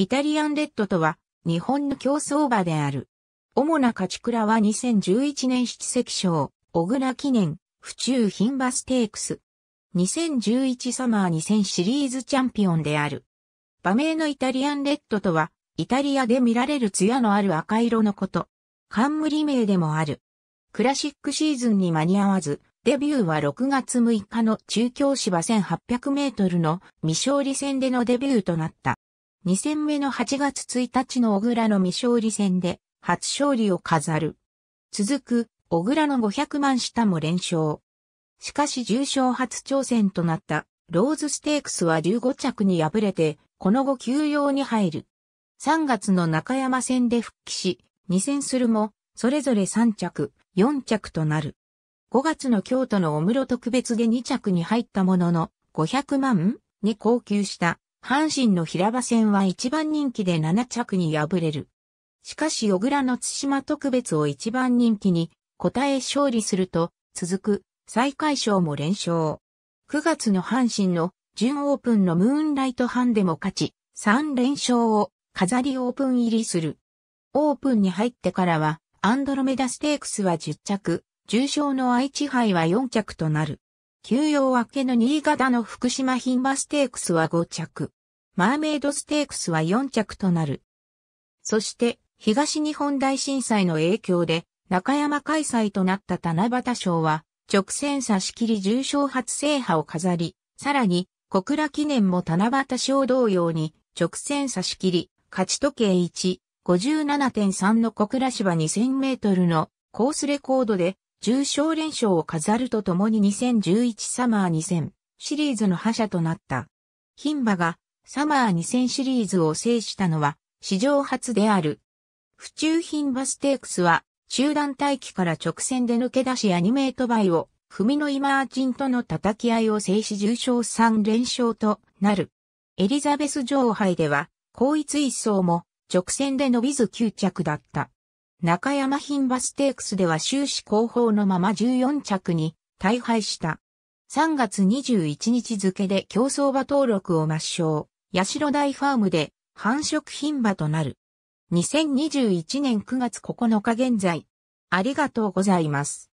イタリアンレッドとは、日本の競争馬である。主な勝ち倉は2011年七石賞、小倉記念、府中品馬ステークス。2011サマー2000シリーズチャンピオンである。馬名のイタリアンレッドとは、イタリアで見られる艶のある赤色のこと。冠名でもある。クラシックシーズンに間に合わず、デビューは6月6日の中京芝1800メートルの未勝利戦でのデビューとなった。2戦目の8月1日の小倉の未勝利戦で初勝利を飾る。続く、小倉の500万下も連勝。しかし重賞初挑戦となったローズステークスは15着に敗れて、この後休養に入る。3月の中山戦で復帰し、2戦するも、それぞれ3着、4着となる。5月の京都のお室特別で2着に入ったものの、500万に高級した阪神の平場戦は一番人気で7着に敗れる。しかし小倉の津島特別を一番人気に、答え勝利すると、続く、最下位賞も連勝。9月の阪神の、準オープンのムーンライトハンデも勝ち、3連勝を、飾りオープン入りする。オープンに入ってからは、アンドロメダステークスは10着、重賞の愛知杯は4着となる。休養明けの新潟の福島品馬ステークスは5着。マーメイドステークスは4着となる。そして、東日本大震災の影響で、中山開催となった七夕賞は、直線差し切り重賞初制覇を飾り、さらに、小倉記念も七夕賞同様に、直線差し切り、勝ち時計1、57.3の小倉芝2000メートルのコースレコードで、重賞連勝を飾るとともに2011サマー2000シリーズの覇者となった。牝馬がサマー2000シリーズを制したのは史上初である。府中品バステークスは中団待機から直線で抜け出しアニメートバイを踏みのイマーチンとの叩き合いを制し重賞3連勝となる。エリザベス女王杯では、後一一走も直線で伸びず9着だった。中山品バステークスでは終始後方のまま14着に大敗した。3月21日付で競争馬登録を抹消。ダ大ファームで繁殖牝馬となる。2021年9月9日現在。ありがとうございます。